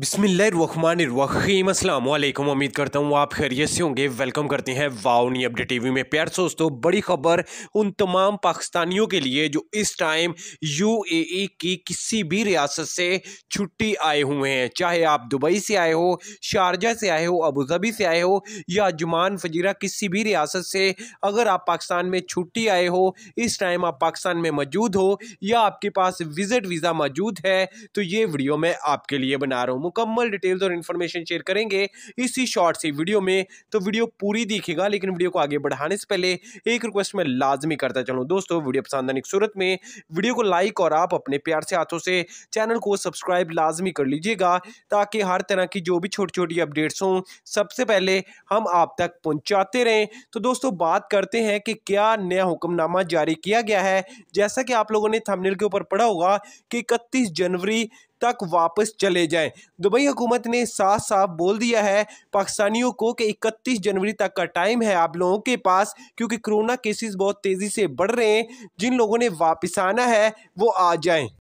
बिस्मिल्लाम अल्लाम उम्मीद करता हूँ आप खैरियत से होंगे वेलकम करते हैं वाउनी अपडेट टीवी में प्यार दोस्तों बड़ी खबर उन तमाम पाकिस्तानियों के लिए जो इस टाइम यूएई की किसी भी रियासत से छुट्टी आए हुए हैं चाहे आप दुबई से आए हो शारजा से आए हो अबूधाबी से आए हो या जुमान फजीरा किसी भी रियासत से अगर आप पाकिस्तान में छुट्टी आए हो इस टाइम आप पाकिस्तान में मौजूद हो या आपके पास विज़िट वीज़ा मौजूद है तो ये वीडियो मैं आपके लिए बना रहा हूँ मुकम्मल डिटेल्स और इन्फॉर्मेशन शेयर करेंगे इसी शॉर्ट सी वीडियो में तो वीडियो पूरी दिखेगा लेकिन वीडियो को आगे बढ़ाने से पहले एक रिक्वेस्ट मैं लाजमी करता चलूँ दोस्तों वीडियो पसंद आने की सूरत में वीडियो को लाइक और आप अपने प्यार से हाथों से चैनल को सब्सक्राइब लाजमी कर लीजिएगा ताकि हर तरह की जो भी छोटी छोटी अपडेट्स हों सबसे पहले हम आप तक पहुँचाते रहें तो दोस्तों बात करते हैं कि क्या नया हुक्मनामा जारी किया गया है जैसा कि आप लोगों ने थमनेल के ऊपर पढ़ा होगा कि इकतीस जनवरी तक वापस चले जाएं दुबई हुकूमत ने साफ साफ बोल दिया है पाकिस्तानियों को कि 31 जनवरी तक का टाइम है आप लोगों के पास क्योंकि कोरोना केसेस बहुत तेज़ी से बढ़ रहे हैं जिन लोगों ने वापस आना है वो आ जाएं